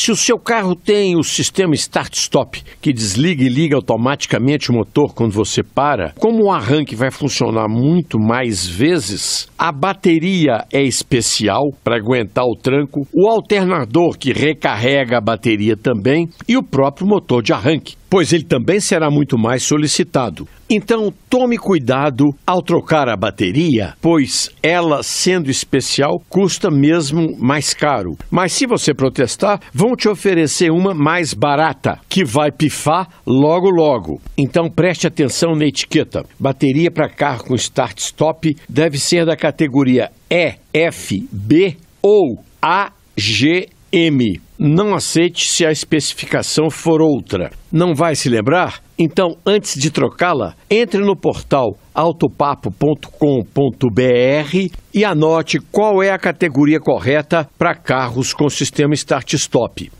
Se o seu carro tem o sistema start-stop, que desliga e liga automaticamente o motor quando você para, como o arranque vai funcionar muito mais vezes, a bateria é especial para aguentar o tranco, o alternador que recarrega a bateria também e o próprio motor de arranque pois ele também será muito mais solicitado. Então, tome cuidado ao trocar a bateria, pois ela, sendo especial, custa mesmo mais caro. Mas se você protestar, vão te oferecer uma mais barata, que vai pifar logo logo. Então, preste atenção na etiqueta. Bateria para carro com start-stop deve ser da categoria E, F, B ou A, G, M. Não aceite se a especificação for outra. Não vai se lembrar? Então, antes de trocá-la, entre no portal autopapo.com.br e anote qual é a categoria correta para carros com sistema start-stop.